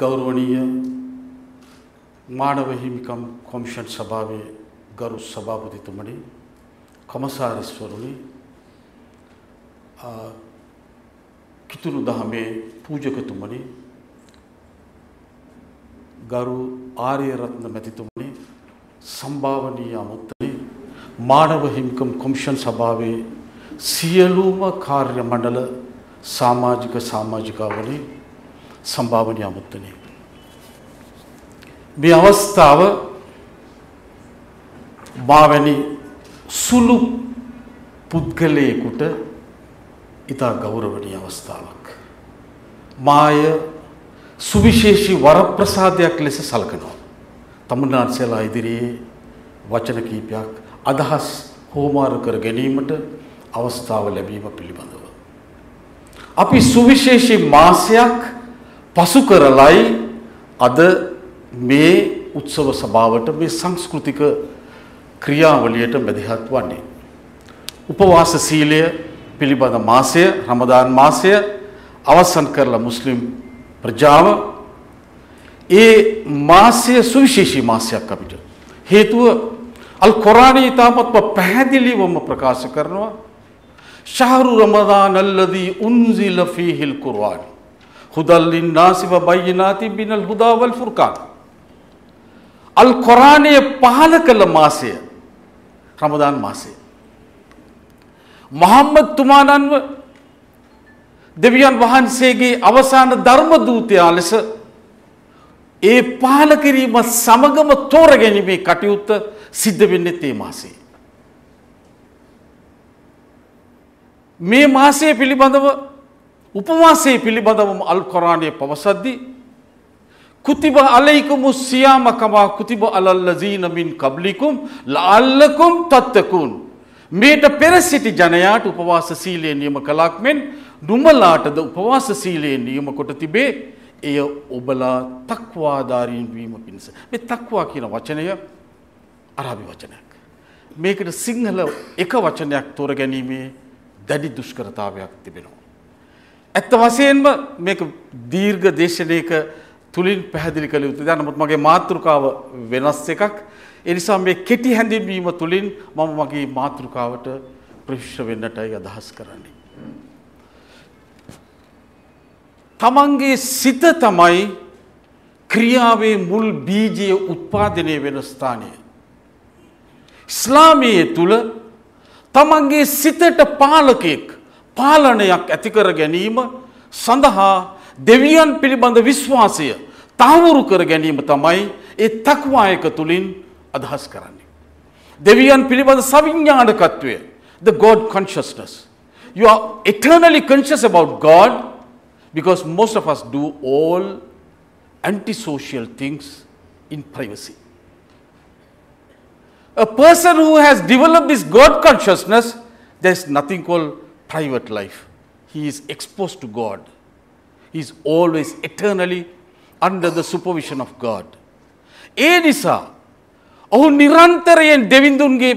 ಗೌರವಣೀಯ ಮಾನವ ಹಿಮಿಕಂ ಕಮಿಷನ್ ಸಭಾವೆ ಗರು ಸಭಾಪತಿ ತುಮಡಿ ಕಮಸಾರೇಶ್ವರುನಿ ಕಿತುರು ದಹಮೆ ಪೂಜಕ ತುಮಡಿ ಗರು ಆರ್ಯರತ್ನ ಮೆತಿ ತುಮಡಿ සම්භාවනීය අමුත්තේ මානව හිමිකම් කොමිෂන් සභාවේ සියලුම කාර්ය මණ්ඩල සමාජික සමාජිකාවලින් සම්භාවනය අමුත්තනය. මේ අවස්ථාව මාවැනි සුළු පුද්ගලයෙකුට ඉතා ගෞරවනීය අවස්ථාවක්. මාය සුවිශේෂී වරප්‍රසාදයක් ලෙස සලකනවා. තමුන්නාන්සේලා ඉදිරියේ වචන කීපයක් අදහස් හෝමාරු කර ගැනීමට අවස්ථාව ලැබීම පිළිබඳව. අපි සුවිශේෂී මාසයක් පසු කරලයි අද මේ උත්සව සභාවට මේ සංස්කෘතික ක්‍රියාවලියට මැදිහත් වන්නේ. උපවාස සීලය පිළිබඳ මාසය රමදාන් මාසය අවසන් කරලා මුස්ලිම් ප්‍රජාව ඒ මාසය සුවිශේෂී මාසයක් අපිට. හේතුව අල් කොරාණයේ ඊටමත්ම පැහැදිලිවම ප්‍රකාශ කරනවා ශහරු රමදාන් අල්ලදී උන්සිල ෆීහිල් කුර්ආනි හුදල්ලින්නාසිව බයිනාති බිනල් හුදාවල් ෆුර්කාන්. අල් කොරාණය පහල කළ මාසය රමදාන් මාසය. මහම්මත් තුමානන්ව දෙවියන් වහන්සේගේ අවසාන ධර්මදූතයා ලෙස ඒ පහල කිරීම සමගම තෝර ගැනීමේ කටයුත්ත සිද්ධ වෙන්නෙත් ඒ මාසේ. මේ මාසය පිළිබඳව උපවාසය පිළිබඳවම අල්කොරාණය පවසද්දි. කුතිබ අලෙකුමු සියාමකමා කුතිබ අලල්ල ජීනමින් කබ්ලිකුම් ලල්ලකුම් තත්තකුන්. මේට පෙර සිටි ජනයාට උපවාස සීලය නියම කලාක් මෙන් නුමලාටද උපවාස සීලයෙන් නියම කොට තිබේ එය ඔබලා තක්වාධාරීන් වීම පිණිස. මෙ තක්වා කියන වචනය අරාභි වචනයක්. මේකට සිංහල එක වචනයක් තෝර ගැනීමේ දැඩි දුෂ්කරතාවයක් තිබෙනවා. ඇත්ත වශයෙන්ම මේක දීර්ඝ දේශනයක තුලින් පැහැදිලි කළ යුතු දෙයක්. නමුත් මගේ මාතෘකාව වෙනස් එකක්. ඒ නිසා මේ කෙටි හැඳින්වීම තුලින් මම මගේ මාතෘකාවට ප්‍රවිශ්ව වෙන්නටයි අදහස් කරන්නේ. තමන්ගේ සිත තමයි ක්‍රියාවේ මුල් බීජය උත්පාදනය වෙන ස්ථානය. ඉස්ලාමයේ තුල තමන්ගේ සිතට පාලකයෙක් පාලනයක් ඇතිකර ගැනීම සඳහා දෙවියන් පිළිබඳ විශ්වාසය තහවුරු කර ගැනීම තමයි ඒ තක්වායක තුළින් අදහස් කරන්නේ. දෙවියන් පිළිබඳ සවිඤ්ඥානකත්වය the God consciousness. You are eternally conscious about God because most of us do all antisocial things in privacy. A person who has developed this God consciousness, there is nothing called private life. He is exposed to God. He is always eternally under the supervision of God. ඒ නිසා ඔහු නිරන්තරයෙන් දෙවිඳුන්ගේ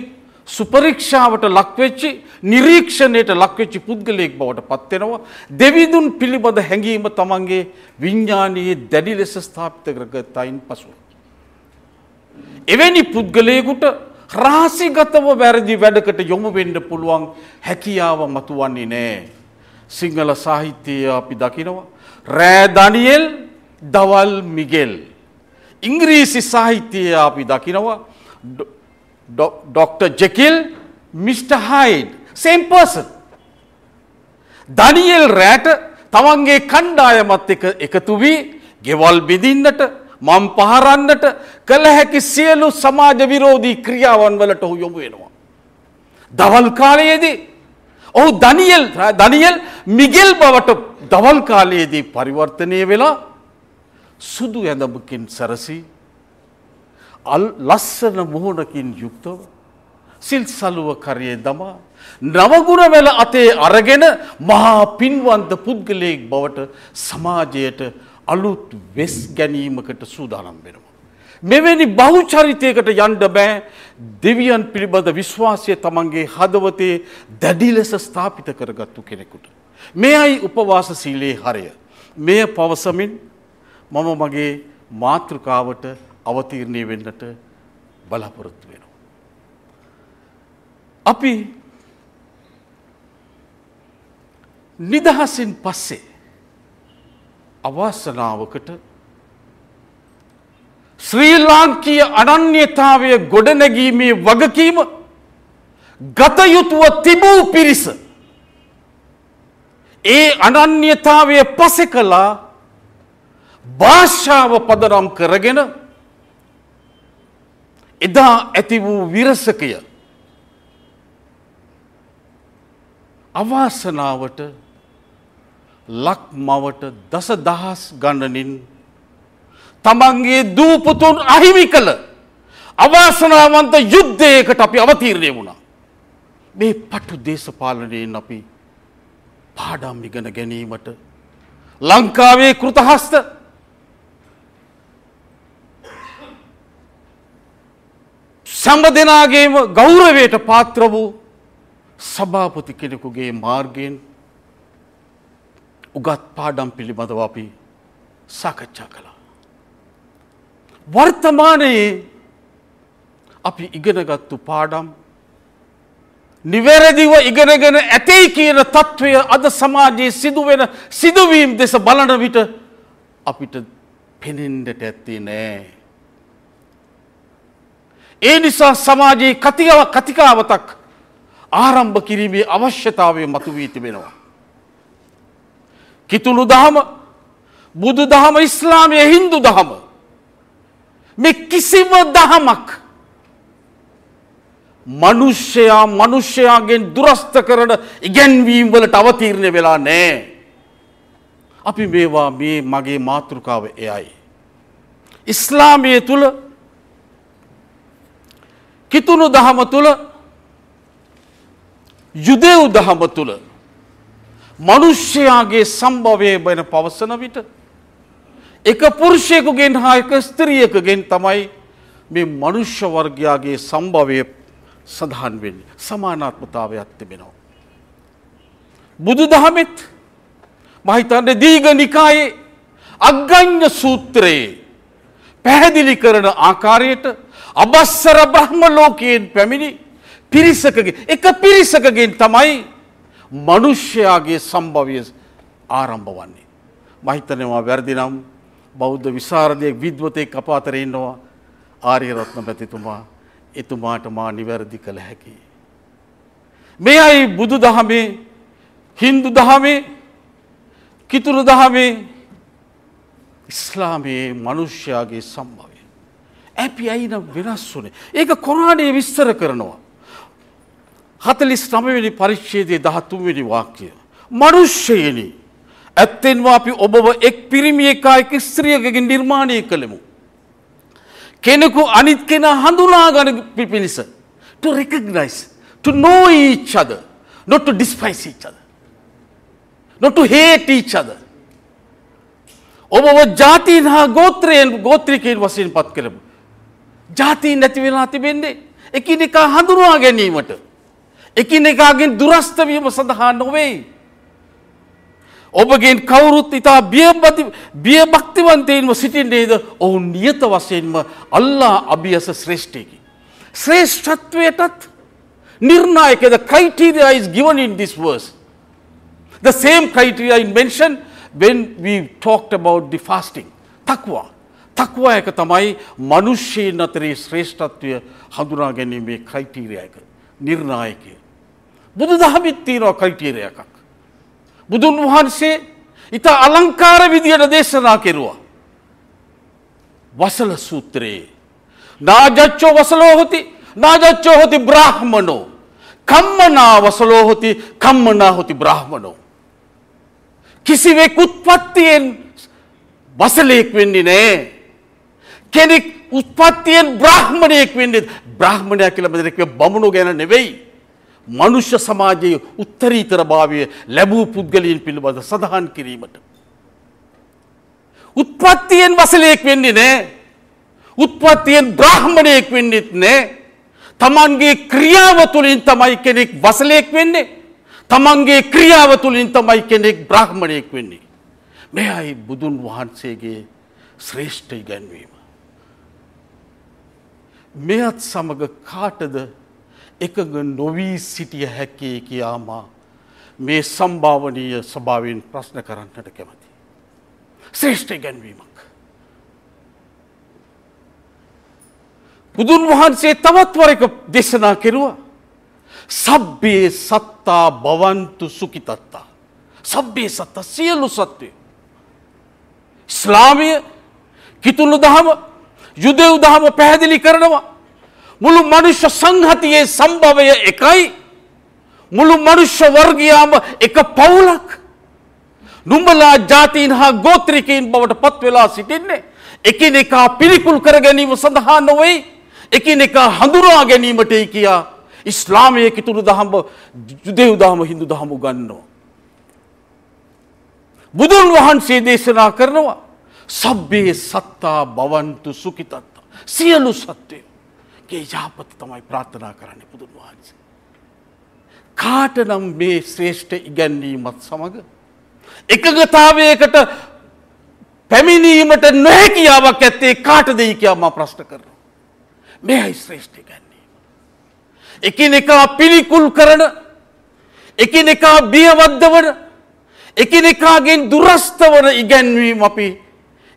සුපරීක්ෂාවට ලක්වෙච්චි නිරීක්ෂණයට ලක්වෙච්චි පුද්ගලයෙක් බවට පත්වෙනවා. දෙවිදුන් පිළිබඳ හැඟීම තමන්ගේ විඤ්ඥානයේ දැඩි ලෙස ස්ථාපිත කරගතයින් පසු. එවැනි පුද්ගලයකුට රාසිගතව වැරදි වැඩකට යොමු වෙන්න පුළුවන් හැකියාව මතුවන්නේ නෑ. සිංහල සාහිත්‍යය අපි දකිනවා. රෑදනියෙල් දවල් මිගෙල්. ඉංග්‍රීසි සාහිත්‍යය අපි දකිනවා ඩොක්ට. ජෙකිල් මිට. හයිඩ් සම්පර්සන්. දනියෙල් රෑට තමන්ගේ කණ්ඩායමත් එක එකතු වී ගෙවල් බිදින්නට මම් පහරන්නට කළ හැකි සියලු සමාජ විරෝධී ක්‍රියාවන් වලට ඔහු යොමු වෙනවා. දවල් කාලයේදී ඔහු දනියල් දනියල් මිගෙල් බවට දවල් කාලයේදී පරිවර්තනය වෙලා සුදු ඇඳමකින් සැරසී අල් ලස්සන මුහුණකින් යුක්තව සිල් සලුව කරයේ දමා නවගුණවැල අතේ අරගෙන මහා පින්වන්ත පුද්ගලයෙක් බවට සමාජයට අලුත් වෙස් ගැනීමකට සූදානම් වෙනවා. මෙවැනි බහුචරිතයකට යන්ඩ බෑ දෙවියන් පිළිබඳ විශ්වාසය තමන්ගේ හදවතේ දැඩි ලෙස ස්ථාපිත කරගත්තු කෙනෙකුට. මේ අයි උපවාස සීලයේ හරය. මෙය පවසමින් මම මගේ මාතෘකාවට අවතීරණය වෙන්නට බලපොරොත්තු වෙනවා. අපි නිදහසින් පස්සේ අවාසනාවකට ශ්‍රී ලාංකීය අනන්‍යතාවය ගොඩනැගීමේ වගකීම ගත යුතුව තිබූ පිරිස ඒ අනන්‍යතාවය පසෙ කළා භාෂාව පදනම් කරගෙන එදා ඇති වූ විරසකය අවාසනාවට ලක් මවට දස දහස් ගණනින් තමන්ගේ දූපුතුන් අහිමි කළ අවාසනාවන්ත යුද්ධයකට අපි අවතීරණය වුණා. මේ පටු දේශපාලනයෙන් අපි පාඩම් ඉගෙන ගැනීමට ලංකාවේ කෘතහස්ත සැම දෙනාගේම ගෞරවයට පාත්‍ර වූ සභාපති කෙනෙකුගේ මාර්ගයෙන් උගත් පාඩම් පිළිබඳව අපි සාකච්ඡා කළා. වර්තමානයේ අපි ඉගෙනගත්තු පාඩම් නිවැරදිව ඉගෙනගෙන ඇතැයි කියන තත්ත්වය අද සමාජයේ සිදුවෙන සිදුවීම් දෙස බලන විට අපිට පෙනෙන්ඩට ඇත්තේ නෑ. ඒ නිසා සමාජයේ කතිකාව කතිකාවතක් ආරම්භ කිරීමේ අවශ්‍යතාවය මතුවී තිබෙනවා. කිතුුණු දහම බුදු දහම ඉස්ලාමය හින්දු දහම මෙ කිසිම දහමක් මනුෂ්‍යයා මනුෂ්‍යයාගෙන් දුරස්ත කරන ඉගැන්වීම් වලට අවතීරණය වෙලා නෑ. අපි මේවා මේ මගේ මාතෘකාව එයයි. ඉස්ලාමය තුළ කිතුුණු දහම තුළ යුදෙව් දහම තුළ මනුෂ්‍යයාගේ සම්භවය බැන පවසන විට එක පුරුෂයකුගෙන් හා එක ස්ත්‍රියකගෙන් තමයි මේ මනුෂ්‍ය වර්ගයාගේ සම්භවය සඳහන් වෙන්නේ සමානාත්මතාවයක් තිබෙනවා. බුදු දහමෙත් මහිතන්න දීග නිකායේ අග්ගඥ සූත්‍රයේ පැහැදිලි කරන ආකාරයට අබස්සර බ්‍රහ්ම ලෝකයෙන් පැමිණි පිරිසකගේ එක පිරිසකගෙන් තමයි මනුෂ්‍යයාගේ සම්භවය ආරම්භ වන්නේ. මහිතනවා වැරදිනම් බෞද්ධ විසාරදය විද්වතයෙක් අප අතරෙන්නවා ආරියරත්න පැතිතුමා එතුමාට මා නිවැරදි කළ හැකි. මේ අයි බුදු දහමේ හින්දු දහමේ කිතුරු දහමේ ඉස්ලාමයේ මනුෂ්‍යයාගේ සම්භවය. ඇපි අයින වෙනස් වුනේ. ඒක කොරාඩේ විස්තර කරනවා. හතලිස් නමවෙනි පරිච්ෂේදේ දහතුන්වෙනි වාක්‍යය. මනුෂ්‍යයනි ඇත්තෙන්වා අපි ඔබව එක් පිරිමි එකා එක් ස්ත්‍රියකගෙන් නිර්මාණය කළෙමු. කෙනෙකු අනිත් කෙන හඳුනාගන පිපිනිස. To recognize, to know each other, not to despise each other, not to hate each other. ඔබව ජාතීන් හා ගෝත්‍රයෙන් ගෝත්‍රිකයෙන් වසයෙන් පත් කරමු. ජාතීන් නැතිවෙලා තිබෙන්නේ එකිනෙකා හඳුනවා ගැනීමට. එකිනෙකාගෙන් දුරස්ථවීම සඳහා නොවෙයි. ඔබගේ කවුරුත් ඉතා බියබති බියභක්තිවන්තයෙන්ම සිටින්නේද ඔවුන් නියත වශයෙන්ම අල්ලා අභියස ශ්‍රේෂ්ඨයකි. ශ්‍රේෂ්ඨත්වයටත් නිර්ණායකද criteria is given in this verse. The same criteria in mention when we talked about the fasting. Takwa. Takwa එක තමයි මනුෂ්‍යයන් අතරේ ශ්‍රේෂ්ඨත්වය හඳුනා ගැනීමේ criteria එක. නිර්ණායකය. බුදු දහමිත් තියෙනවා කයිටීරයකක්. බුදුන් වහන්සේ ඉතා අලංකාර විදියට දේශනා කෙරුවා. වසල සූත්‍රයේ. නාජච්චෝ වසලෝහොති නාජච්චෝ හොති බ්‍රහ්මණෝ. කම්මනා වසලෝහොති කම්මනා හොති බ්‍රහ්මණෝ. කිසිවෙක් උත්පත්තියෙන් වසලයෙක් වෙන්නේ නෑ. කෙනෙක් උත්පත්තියෙන් බ්‍රහ්මණයෙක් වෙන්නේ බ්‍රහ්මණයක් කියල බදරෙක්ව බමුණු ගැන නෙවෙයි. මනුෂ්‍ය සමාජයේ උත්තරීතර භාවය ලැබූ පුද්ගලයන් පිළිබඳ සඳහන් කිරීමට. උත්පත්තියෙන් වසලයෙක් වෙන්නේ නෑ උත්පත්තියෙන් බ්‍රහ්මණයෙක් වෙන්නෙත් නෑ තමන්ගේ ක්‍රියාව තුළින් තමයි කෙනෙක් වසලයෙක් වෙන්නේ තමන්ගේ ක්‍රියාව තුළින් තමයි කෙනෙක් බ්‍රහ්මණයෙක් වෙන්නේ. මෙයයි බුදුන් වහන්සේගේ ශ්‍රේෂ්ඨ ඉගැන්වීම. මෙයත් සමඟ කාටද එකඟ නොවී සිටිය හැක්කේ කියාමා මේ සම්භාවනීය සභාවෙන් ප්‍රශ්න කරන්නට කැමති. ශ්‍රේෂ්ඨ ගැන්වීමක්. බුදුන් වහන්සේ තවත්වරක දේශනා කෙරුවා. සබ්බේ සත්තා බවන්තු සුකිතත්තා. සබ්බේ සත්තා සියලු සත්වය. ස්ලාමය කිතුල්ලු දහම යුදෙව් දහම පැහැදිලි කරනවා. මුළු මනුෂ්‍ය සංහතියේ සම්භවය එකයි මුළු මනුෂ්‍ය වර්ගයාම එක පවුලක් නුඹලා ජාතීන් හා ගෝත්‍රිකයින් බවට පත්වෙලා සිටින්නේ එකිනෙකා පිළිකුල් කර ගැනීම සඳහා නොවේ එකිනෙකා හඳුනා ගැනීමටයි කියා ඉස්ලාමයේ කිතුරු දහම යුදෙව් දහම හින්දු දහම ගන්නවා බුදුන් වහන්සේ දේශනා කරනවා සබ්බේ සත්තා බවන්තු සුඛිතත්තා සියලු සත්වයෝ ගේ යහපත තමයි ප්‍රාර්ථනා කරන්න බුදුන් වහන්සේ. කාට නම් මේ ශ්‍රේෂ්ඨ ඉගැන්වීමත් සමඟ. එකගතාවයකට පැමිණීමට නොහැකියාවක් ඇත්තේ කාට දෙයි කියම ප්‍රශ්ට කරන. මේ අයි ශ්‍රේෂ්ඨ ගැන්නීම. එකින් එකා පිළිකුල් කරන එකින් එකා බියවද්ද වන එකින් එකාගෙන් දුරස්ථ වන ඉගැන්වීම අපි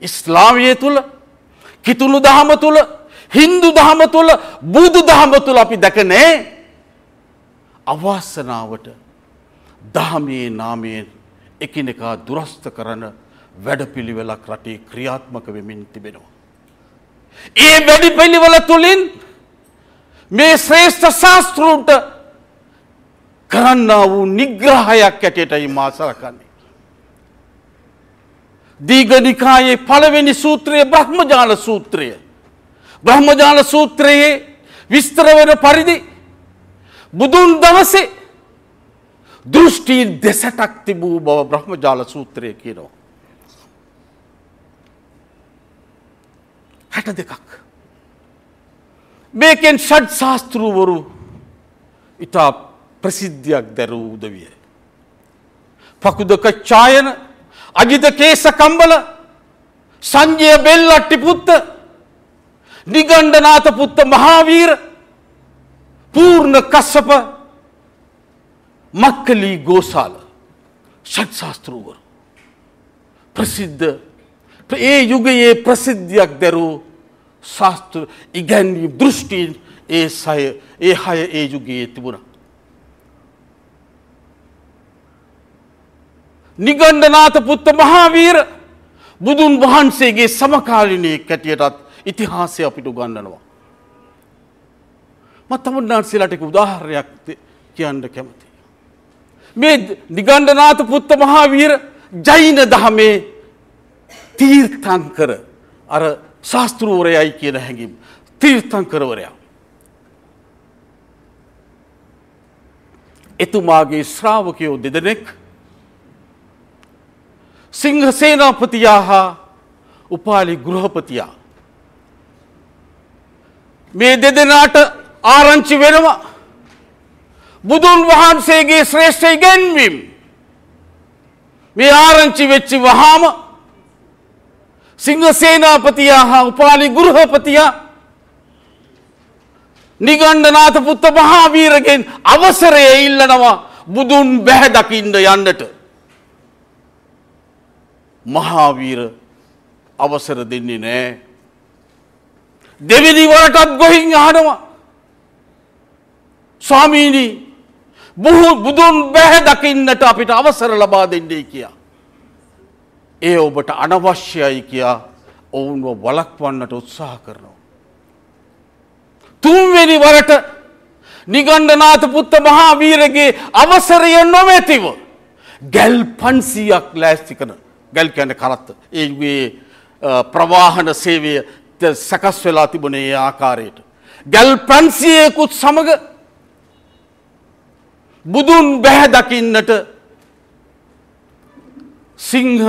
ඉස්ලාමිය තුළ කිතුුණු දහම තුළ හින්දු දහම තුළ බුදු දහම තුළ අපි දැකනේ අවාසනාවට දහමේ නාමයෙන් එකිනෙකා දුරස්ත කරන වැඩපිළිවෙලක් රටේ ක්‍රියාත්මක වෙමින් තිබෙනවා. ඒ වැඩි පිළිවෙල තුළින් මේ ශ්‍රේෂ්ඨ ශාස්තෘන්ට කරන්න වූ නිග්‍රහයක් ඇටයටයි මාසලකන්නේ. දීගනිකායේ පළවෙනි සූත්‍රය බ්‍රහ්මජාල සූත්‍රය. බ්‍රහ්මජාල සූත්‍රයේ විස්තරවන පරිදි බුදුන් දවසේ දෘෂ්ටීන් දෙසටක් තිබූ බව බ්‍රහ්මජාල සූත්‍රය කියනවා. හැට දෙකක්. මේකෙන් ෂඩ් ශාස්තෘවරු ඉතා ප්‍රසිද්ධයක් දැරූ උදවිය. පකුදක චායන අජිත කේස කම්බල සංජය බෙල්ලට්ටි පුත්ත නිගණ්ඩනාත පුත්ත මහාවීර පූර්ණ කස්සප මක්කලී ගෝසාල ෂට්ශාස්තෘවර ප්‍රසිද්ධ ඒ යුගයේ ප්‍රසිද්ධයක් දැරූ ශාස්තෘ ඉගැන්වීම් දෘෂ්ටීන් ඒ සය ඒ හය ඒ යුගයේ තිබුණා. නිගණ්ඩනාත පුත්ත මහාවීර බුදුන් වහන්සේගේ සමකාලිනය කැටියටත් ඉතිහාසය අපිට උගන්නනවා. මත් තමුන්නාන්සේලාට එක උදාහරයක් කියන්න කැමති. මේ නිගණ්ඩනාත පුත්ත මහාවීර ජෛන දහමේ තීර්ථංකර අර ශාස්තෘූරයයි කියන හැඟිම් තීර්ථංකරවරයා. එතුමාගේ ශ්‍රාවකයෝ දෙදෙනෙක් සිංහ සේනාපතියා හා උපාලි ගෘහපතියා මේ දෙදෙනාට ආරංචි වෙනවා. බුදුන් වහන්සේගේ ශ්‍රේෂ්ඨ ඉගැන්වීම්. මේ ආරංචි වෙච්චි වහාම සිංහ සේනාපතියා හා උපාලි ගෘහපතියා නිගණ්ඩනාත පුත්ත මහාවීරගෙන් අවසරය ඉල්ලනවා බුදුන් බැහැ දකින්න යන්නට. මහාවීර අවසර දෙන්නේ නෑ දෙවිදිවලටත් ගොහින් අහනවා. ස්වාමීනී බොහෝ බුදුන් බැහැ දකින්නට අපිට අවසර ලබා දෙන්නේ කියා. ඒ ඔබට අනවශ්‍යයි කියා ඔවුන්ව වලක්වන්නට උත්සාහ කරනවා. තුන්වෙනි වරට නිගණ්ඩනාත පුත්ත මහාවීරගේ අවසරය නොමැතිව ගැල් පන්සීයක් ලෑස්තිකන ගැල් කැන කරත්ත ඒගේ ප්‍රවාහන සේවය සකස් වෙලා තිබුණේ ආකාරයට. ගැල් පැන්සියකුත් සමඟ බුදුන් බැහැදකින්නට සිංහ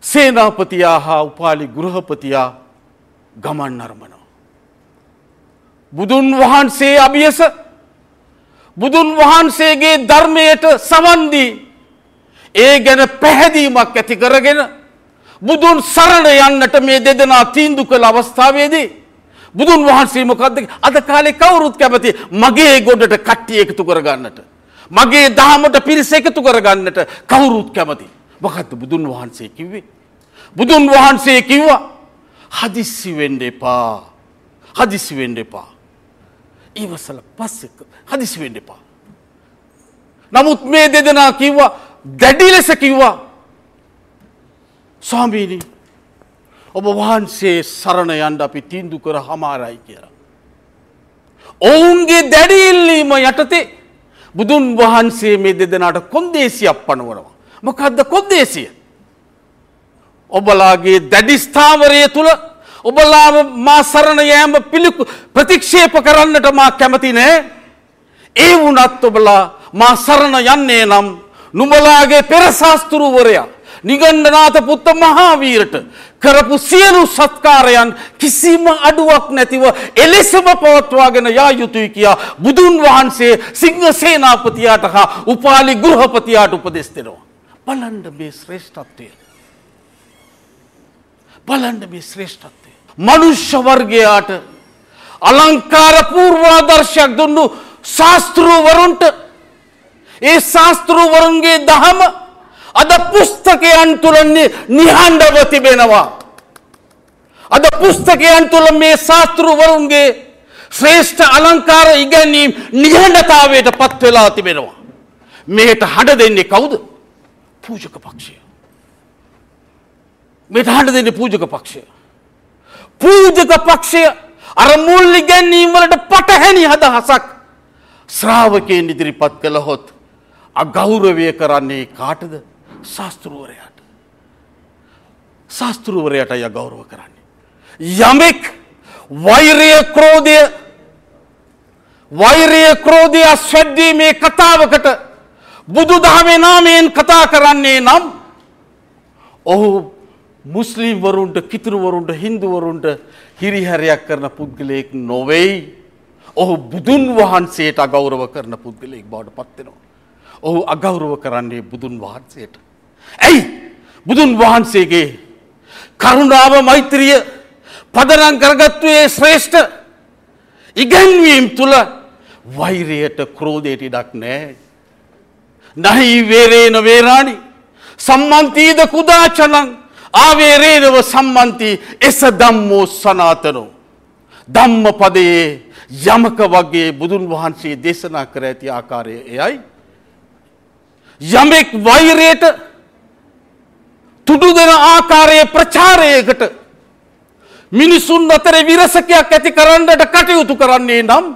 සේනාපතියා හා උපාලි ගෘහපතියා ගමන් අරමනවා. බුදුන් වහන්සේ අභියස බුදුන් වහන්සේගේ ධර්මයට සවන්දී ඒ ගැන පැහැදීමක් ඇති කරගෙන බුදුන් සරණ යන්නට මේ දෙදෙනා තීන්දු කළ අවස්ථාවේදී බුදුන් වහන්සේ මොකද්ද අද කාලේ කවුරුත් කැමති මගේ ගොඩට කට්ටිය එකතු කරගන්නට මගේ දහමට පිරිස එකතු කරගන්නට කවුරුත් කැමති මොකද්ද බුදුන් වහන්සේ කිව්වේ බුදුන් වහන්සේ කිව්වා හදිස්සි වෙන්න එපා හදිස්සි වෙන්න එපා ඉවසල පස්සේ හදිස්සි වෙන්න එපා නමුත් මේ දෙදෙනා කිව්වා දැඩි ලෙස කිව්වා ස්වාමීණී ඔබ වහන්සේ සරණ යන්ඩ අපි තිීන්දු කර හමාරයි කියලා. ඔවුන්ගේ දැඩිල්ලීම යටතේ බුදුන් වහන්සේ මේ දෙදෙනට කොන්දේසියක් පනුවනවා. මොකදද කොන්දේසිය. ඔබලාගේ දැඩිස්ථාවරය තුළ ඔබලා මා සරණ යෑම පිළිකු ප්‍රතික්ෂේප කරන්නට මා කැමති නෑ. ඒ වුනත් ඔබලා මා සරණ යන්නේ නම් නුඹලාගේ පෙරසාස්තුරුවරයා නිගණ්ඩනාත පුත්ත මහාවීරට කරපු සියලු සත්කාරයන් කිසිම අඩුවක් නැතිව එලෙසම පවත්වාගෙන යා යුතුයි කියා බුදුන් වහන්සේ සිංහ සේනාපතියාට හා උපාලි ගෘහපතියාට උපදෙස් දෙනවා. බලන්න මේ ශ්‍රේෂ්ඨත්වය. බලන්න මේ ශ්‍රේෂ්ඨත්වය. මනුෂ්‍ය වර්ගයාට අලංකාර පූර්වාදර්ශයක් දුන්නු ශාස්තෘවරුන්ට ඒ ශාස්තෘවරුන්ගේ දහම අද පුස්තකයන් තුළ නිහඬව තිබෙනවා. අද පුස්තකයන් තුළ මේ ශාස්තෘවරුන්ගේ ශ්‍රේෂ්ඨ අලංකාර ඉගැනීම් නිහඬතාවයට පත් වෙලා තිබෙනවා. මේට හඬ දෙන්නේ කවුද? පූජක පක්ෂය. මේට හඬ දෙන්නේ පූජක පක්ෂය. පූජක පක්ෂය අර මුල් ඉගැන්වීම් වලට පටහැනි අදහසක් ශ්‍රාවකයන් ඉදිරිපත් කළහොත් අගෞරවය කරන්නේ කාටද? ශාස්තෘුවරයාට ශාස්තෘුවරයට අය ගෞරව කරන්නේ. යමෙක් වෛරය ක්‍රෝධය වෛරය ක්‍රෝධය ස්වැද්දීමේ කතාවකට බුදු දහමේ නාමයෙන් කතා කරන්නේ නම් ඔහු මුස්ලිම්වරුන්ට කිතුරුවරුන්ට හින්දුවරුන්ට හිරිහැරයක් කරන පුද්ගලයෙක් නොවෙයි ඔහු බුදුන් වහන්සේට අගෞරව කරන පුද්ගලයෙක් බවට පත්වෙනවා. ඔහු අගෞරව කරන්නේ බුදුන් වහන්සේට. ඇයි බුදුන් වහන්සේගේ කරුණාව මෛත්‍රිය පදනම් කරගත්තුවේ ශ්‍රේෂ්ඨ ඉගැන්වීම් තුළ වෛරයට ක්‍රෝධයට ඉඩක් නෑ. නහි වේරේන වේරාණි සම්මන්තීද කුදාචනං ආවේරේනව සම්මන්ති එස දම්මෝ සනාතනෝ. ධම්ම පදයේ යමක වගේ බුදුන් වහන්සේ දේශනා කර ඇති ආකාරය එයයි. යමෙක් වෛරයට තුඩු දෙන ආකාරයේ ප්‍රචාරයකට මිනිසුන් අතර විරසකයක් ඇති කරන්නට කටයුතු කරන්නේ නම්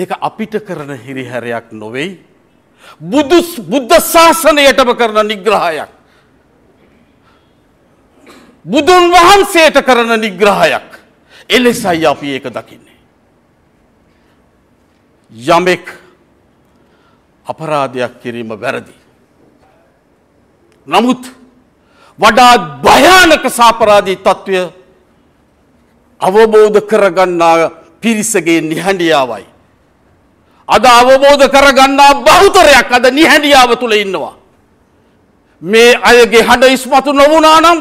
ඒක අපිට කරන හිරිහැරයක් නොවෙයි බුදු බුද්ධ ශාසනයටම කරන නිග්‍රහයක් බුදුන් වහන්සේට කරන නිග්‍රහයක් එලෙසයි අපි ඒක දකින්නේ යමෙක් අපරාධයක් කිරීම වැරදි නමුත් වඩාත් භයානක සාපරාධී තත්ත්වය අවබෝධ කරගන්නා පිරිසගේ නිහඬියාවයි. අද අවබෝධ කරගන්නා බහුතරයක් අද නිහැඩියාව තුළ ඉන්නවා. මේ අයගේ හඬ ඉස්මතු නොවුනා නම්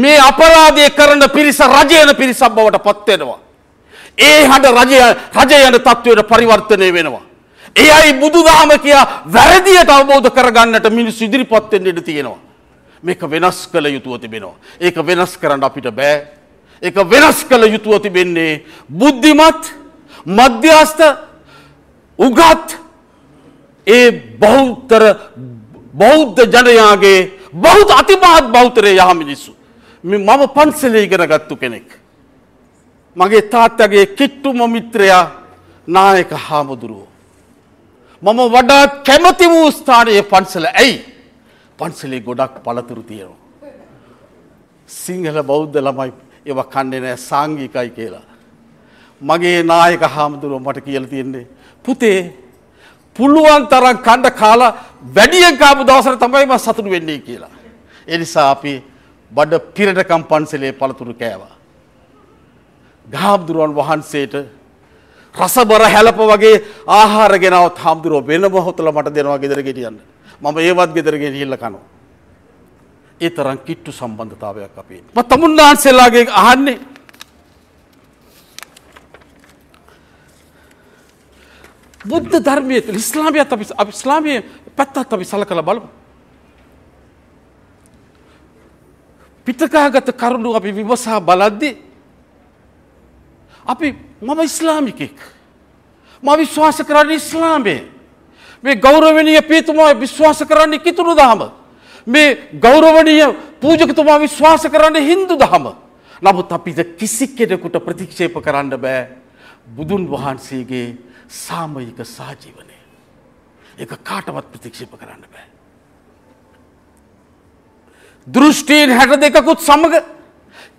මේ අපරාධය කරන පිරිස රජයන පිරිසක් බවට පත්වෙනවා. ඒ හඬ රජය රජයන තත්ත්වයට පරිවර්තනය වෙනවා. ඒ අයි බුදුදහම කියා වැරදියට අවබෝධ කරගන්නට මිනිස් ඉදිරිපත් වෙන්න ඉඩ තියෙනවා. මේක වෙනස් කළ යුතුව තිබෙනවා. ඒක වෙනස් කරන්න අපිට බෑ. ඒක වෙනස් කළ යුතුව තිබෙන්නේ බුද්ධිමත් මධ්‍යස්ථ උගත් ඒ බෞද්ධර බෞද්ධ ජනයාගේ බෞද්ධ අතිමහත් බෞතරය යහ මිනිස්සු. මම පන්සලේ ඉගෙන ගත්තු කෙනෙක්. මගේ තාත්තගේ කිට්ටුම මිත්‍රයා නායක හාමුදුරුවෝ. මම වඩා කැමති වූ ස්ථානයේ පන්සල ඇයි. පන්සලේ ගොඩක් පළතුරු තියෙනවා. සිංහල බෞද්ධ ළමයි ඒව කන්නේ නෑ සාංගිකයි කියලා. මගේ නායක හාමුදුරුව මට කියල තියෙන්නේ. පුතේ පුළුවන් තරන් කණ්ඩ කාලා වැඩියෙන් කාපු දවසර තමයිම සතුරු වෙන්නේ කියලා. එනිසා අපි බඩ පිරටකම් පන්සලේ පළතුරු කෑවා. ගාබ්දුරුවන් වහන්සේට රසබර හැලප වගේ ආහාර ගෙනවත් හාමුදුරුව වෙනම හොතල මට දෙනවා ගෙදර ගෙටියන්න. මම ඒවත් ගෙදරගෙන හිල්ල කනු. ඒ තරම් කිට්ටු සම්බන්ධතාවයක් අපේ. තමුන්නාන්සෙල්ලාගේ අහන්නේ. බුද්ධ ධර්මය තුළ ඉස්ලාමියත් අපි අපි ස්ලාමය පැත්තත් අපි සලකලා බලමු. පිටකාගත කරුණු අපි විමසා බලද්දී අපි මම ඉස්ලාමිකෙක්. මම විශ්වාස කරන්නේ ඉස්ලාමයේ. මේ ගෞරවනීය පීතුමා විශ්වාස කරන්නේ කිතුුණු දහම. මේ ගෞරවනීය පූජකතුමා විශ්වාස කරන්නේ හින්දු දහම. නමුත් අපිද කිසි කෙනෙකුට ප්‍රතික්ෂේප කරන්න බෑ බුදුන් වහන්සේගේ සාමයික සාජීවනය. එක කාටවත් ප්‍රතික්ෂේප කරන්න බෑ. දෘෂ්ටීන් හැට දෙකකුත් සමඟ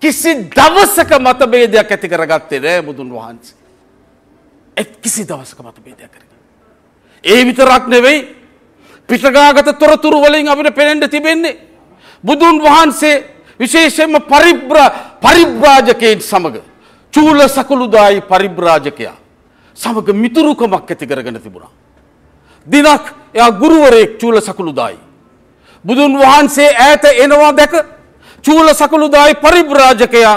කිසි දවසක මතබේදයක් ඇති කරගත්තේ නෑ බුදුන් වහන්සේ. එක් කිසි දවසක මතබේදයක් කර. ඒ විතරක් නෙවෙයි පිටගාගත තොරතුරු වලින් අපිට පෙනෙන්ට තිබෙන්නේ. බුදුන් වහන්සේ විශේෂයෙන්ම පරිබ්‍ර පරිබ්‍රාජකයෙන් සමඟ චූල සකළුදායි පරිබ්‍රාජකයා සමග මිතුරුකමක් ඇති කරගෙන තිබුණා. දිනක් එයා ගුරුවරයෙක් චූල සකළුදායි. බුදුන් වහන්සේ ඈත එනවා දැක චූල සකළුදායි පරිබ්‍රාජකයා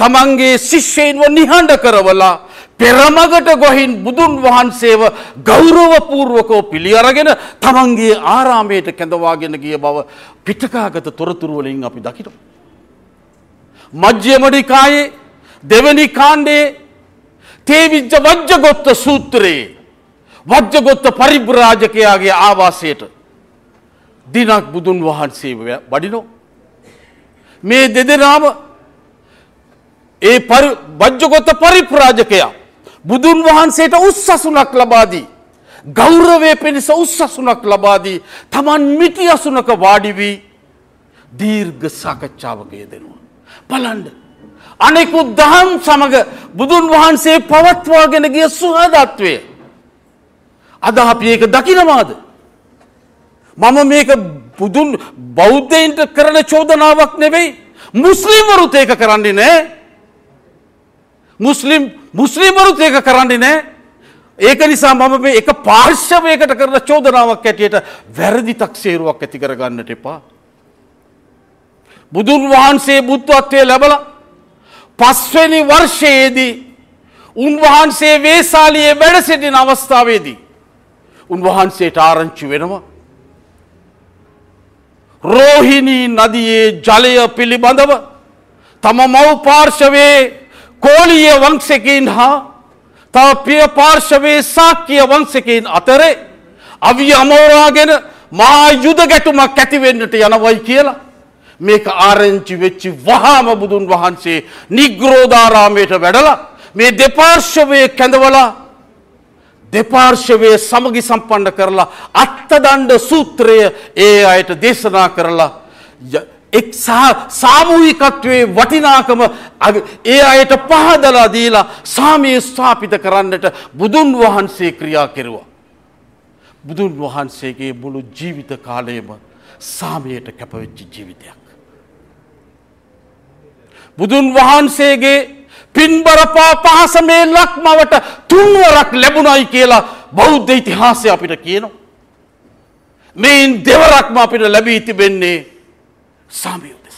තමන්ගේ ශිෂ්‍යයන්ව නිහඬ කරවලා පෙරමගට ගොහින් බුදුන් වහන්සේව ගෞරවපූර්වකෝ පිළි අරගෙන තමන්ගේ ආරාමයට කැඳවාගෙන ගිය බව පිටකාගත තොරතුරු වලින් අපි දකිනවා. මජ්ක්‍ධිම නිකායේ දෙවනි කාණ්ඩේ තේවිජ්ජ වජ්ජගොත්ත සූත්‍රයේ වජ්ජගොත්ත පරිබ්‍රාජකයාගේ ආවාසයට දිනක් බුදුන් වහන්සේ වඩිනෝ. මේ දෙදෙනාම ඒ වජ්ජගොත්ත පරිප්‍රාජකයා බුදුන් වහන්සේට උස්සසුනක් ලබාදී. ගෞරවය පිණිස උස්සසුනක් ලබාදී තමන් මිටි අසුනක වාඩිවී දීර්ග සාකච්ඡාවගේ දෙනවා. පලන්ඩ. අනෙකුත් දහම් සමඟ බුදුන් වහන්සේ පවත්වාගෙන ගිය සුහදත්වය. අද අපි ඒක දකිනවාද. මම මේක බුදුන් බෞද්ධයින්ට කරන චෝදනාවක් නෙවෙයි මුස්ලිම්වරුත් ඒක කරන්නේ නෑ මුස්ලිම් මුස්ලිමරුත් ඒක කරන්නේ නෑ. ඒක නිසා මම මේ එක පාර්ශ්වයකට කරන චෝදනාවක් ඇටියට වැරදි තක්සේරුවක් ඇති කරගන්නට එපා. බුදුන් වහන්සේ බුද්ධත්වය ලැබල පස්වැනි වර්ෂයේදී උන්වහන්සේ වේසාලියේ වැඩසිටින අවස්ථාවේදී. උන්වහන්සේට ආරංචි වෙනවා. රෝහිණී නදියේ ජලය පිළිබඳව තම මව් පාර්ශවයේ කෝලීය වංශකීන් හා තව පිය පාර්ශවයේ සාක්කිය වංශකීන් අතරේ අවිය අමෝරාගෙන මහා යුද ගැටුමක් ඇතිවෙන්නට යනවයි කියලා. මේක ආරංචි වෙච්චි වහාම බුදුන් වහන්සේ නිග්‍රෝධාරාමයට වැඩලා මේ දෙපාර්ශවයේ කැඳවලා දෙපාර්ශවය සමගි සම්පන්න කරලා අත්තදණ්ඩ සූත්‍රය ඒ අයට දේශනා කරලා එක් සහ සාමූහිකත්වයේ වටිනාකම ඒ අයට පහදලා දීලා සාමයේ ස්ථාපිත කරන්නට බුදුන් වහන්සේ ක්‍රියා කෙරුවා. බුදුන් වහන්සේගේ මුළු ජීවිත කාලයම සාමයට කැපවෙච්චි ජීවිතයක්. බුදුන් වහන්සේගේ පින්බරපා පහස මේ ලක්මවට තුන්වරක් ලැබුණයි කියලා බෞද්ධ ඉතිහාසය අපිට කියනවා. මෙයින් දෙවරක්ම අපිට ලැබී තිබෙන්නේ සාමය උදෙස.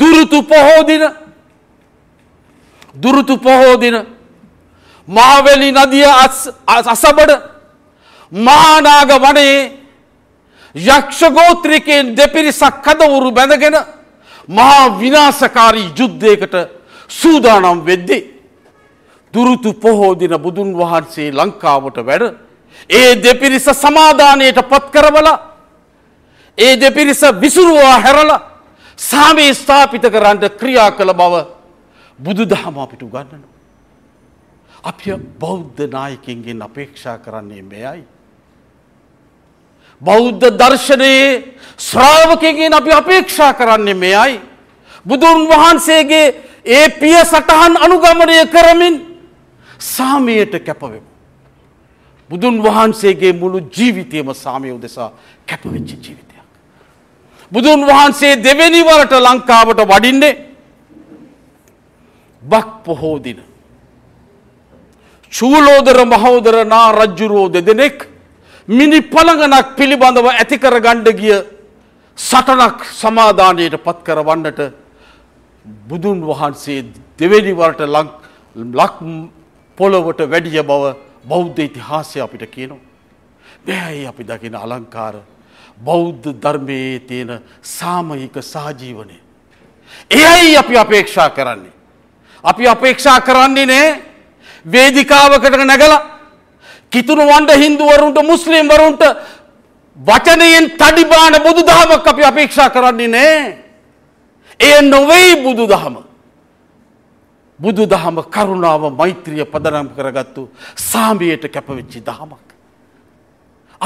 දුරුතු පොහෝදින දුරුතු පොහෝදින මාවැලි නදිය අසබඩ මානාග වනයේ යක්ෂගෝත්‍රිකයෙන් දෙපිරිසක් කදවුරු බැඳගෙන මහා විනාසකාරී යුද්ධයකට සූදානම් වෙද්දේ. දුරුතු පොහෝදින බුදුන් වහන්සේ ලංකාවට වැඩ ඒ දෙපිරිස සමාධානයට පත්කරවලා ඒ දෙපිරිස විසුරුවා හැරලා සාමේ ස්ථාපිත කරන්න ක්‍රියා කළ බව බුදුදහම අපිට උගන්නනවා. අපි බෞද්ධ නායකින්ගෙන් අපේක්ෂා කරන්නේ මෙයයි. බෞද්ධ දර්ශනයේ ශ්‍රාවකයගෙන් අපි අපේක්ෂා කරන්නේ මෙයයි. බුදුන් වහන්සේගේ ඒ පිය සටහන් අනුගමනය කරමින් සාමයට කැපවෙමු. බුදුන් වහන්සේගේ මුළු ජීවිතයම සාමය උදෙසා කැපවෙච්ච ජීවිත. බුදුන් වහන්සේ දෙවැනිවරට ලංකාවට වඩින්නේ බක් පොහෝදින. චූලෝදර මහෝදරනා රජ්ජුරෝ දෙදෙනෙක් මිනි පළඟනක් පිළිබඳව ඇතිකර ගණ්ඩ ගිය සටනක් සමාධානයට පත් කරවන්නට බුදුන් වහන්සේ දෙවැනිවරට ලක් පොළොවට වැඩිය බව බෞද්ධ ඉතිහාසය අපිට කියනවා. බැහැයි අපි දකින අලංකාර බෞද්ධ ධර්මයේ තියෙන සාමහික සහජීවනය. එයයි අපි අපේක්ෂා කරන්නේ. අපි අපේක්ෂා කරන්නේ නෑ වේදිකාවකට නැගල කිතුරු වන්ඩ හින්දුවරුන්ට මුස්ලිම් වරුන්ට වචනයෙන් තඩිබාන බුදු දහමක් අපි අපේක්ෂා කරන්නේ නෑ. එය නොවෙයි බුදු දහම. බුදු දහම කරුණාව මෛත්‍රිය පදනම් කරගත්තු සාමියයට කැපවෙච්චි දහමක්.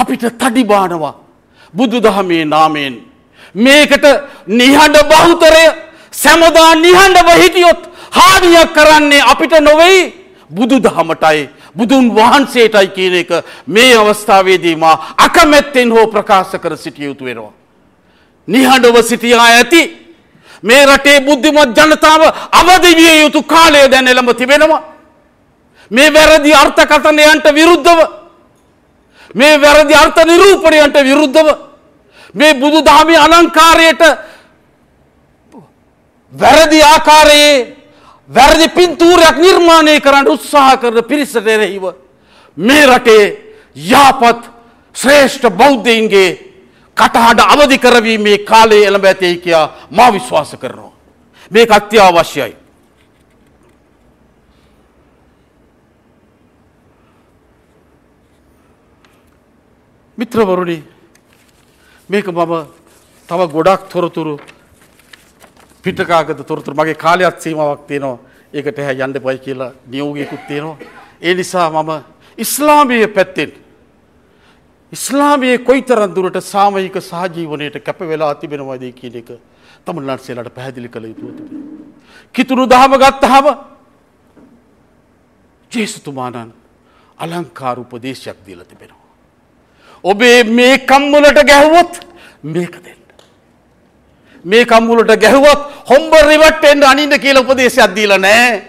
අපිට තඩිබානවා බුදුදහමේ නාමයෙන්. මේකට නිහඬ බෞතරය සැමදා නිහඬව හිටියොත් හානියක් කරන්නේ අපිට නොවෙයි බුදුදහමටයි බුදුන් වහන්සේටයි කියන එක මේ අවස්ථාවේදී මා අකමැත්තෙන් හෝ ප්‍රකාශ කර සිටිය යුතු වෙනවා. නිහඬව සිටියා ඇති මේ රටේ බුද්ධිමත් ජනතාව අවදිවිය යුතු කාලය දැන් එළඹ තිබෙනවා. මේ වැරදි අර්ථකථනයන්ට විරුද්ධව මේ වැරදි අර්ථ නිරූපණයන්ට විරුද්ධව මේ බුදු දහමේ අනංකාරයට වැරදි ආකාරයේ වැරදි පින්තූරයක් නිර්මාණය කරන්න උත්සාහ කරන පිරිසට එරෙහිව මේ රටේ යාපත් ශ්‍රේෂ්ඨ බෞද්ධයින්ගේ කටහඬ අවදි කරවීමේ කාලය එළඹ ඇතේ කියා මා විශ්වාස කරනවා. මේක අත්‍යවශ්‍යයි. මිත්‍රවරුණි මේක මම තව ගොඩක් තොරතුරු පිටකාගත තොරතුරු මගේ කාලයක් සීමාවක් තියෙනවා ඒකට හැ යන්න පයි කියලා නියෝගයකුත් තියෙනවා. ඒ නිසා මම ඉස්ලාමීය පැත්තෙන් ඉස්ලාමයේ කොයිතරම් දුරට සාමයික සහජීවනයට කැප වෙලා තිබෙනවද කියන එක තමුන්ලන්සේලාට පැහැදිලි කළ යුතුව තිබෙනවා. කිතුුණු දහම ගත්තහම ජේසුතුමාණන් අලංකාර උපදේශයක් දීලා තිබෙනවා. ඔබේ මේ කම්මුලට ගැහුවොත් මේක දෙන්න. මේ කම්මුලට ගැහුවත් හොම්බ රිවට් එන්න අනින්න කියලා උපදේශයක් දීලා නෑ.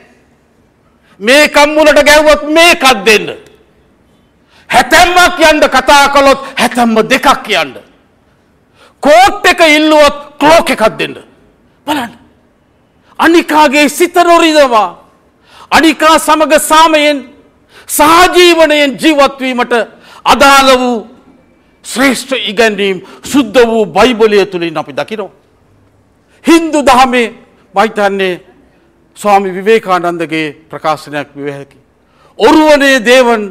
මේ කම්මුලට ගැහුවත් මේකත් දෙන්න. හැතැම්මක් යන්න කතා කළොත් හැතැම්ම දෙකක් කියන්න. කෝට් එක ඉල්ලුවොත් ක්ලෝක එකක් දෙන්න. බලන්න. අනිකාගේ සිත නොරිදවා. අනිකා සමග සාමයෙන් සහජීවනයෙන් ජීවත්වීමට අදාළ වූ ශ්‍රේෂ්ඨ ඉගැන්වීම් සුද්ධ වූ බයිබලය තුළින් අපි දකිනෝ. හින්දු දහමේ මහිතන්නේ ස්වාමි විවේකානන්දගේ ප්‍රකාශනයක් විවහැකි. ඔරුවනේ දේවන්